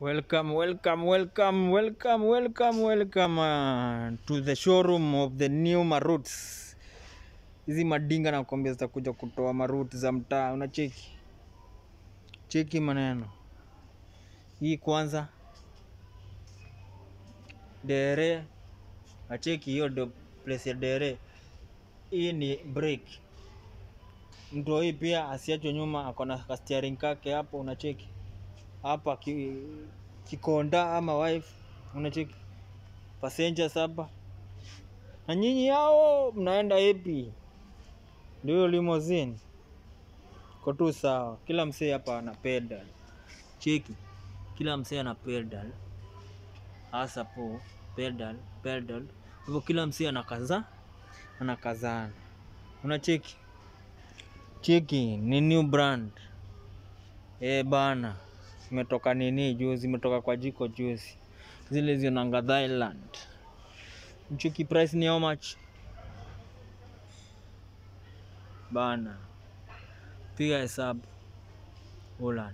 Welcome, welcome, welcome, welcome, welcome, welcome uh, to the showroom of the new Maruts. Hizi madinga na kuambia zitakuja kutoa maruti za mtaa, Una cheki cheki maneno hii kwanza, dere acheki hiyo, ndio place ya dere. Hii ni break mtu hii pia asiachwe nyuma, akona kastiaring kake hapo, unacheki hapa ki, kikonda ama wife unacheki passenger saba na nyinyi yao mnaenda epi ndio limousine ko tu sawa kila msee hapa ana pedal cheki kila msee ana pedal hasa po pedal pedal hivyo kila msee anakaza anakazana unacheki cheki ni new brand eh bana zimetoka nini juu zimetoka kwa jiko juzi zile zionanga Thailand. Mchuki price ni how much? Bana, piga hesabu Holland.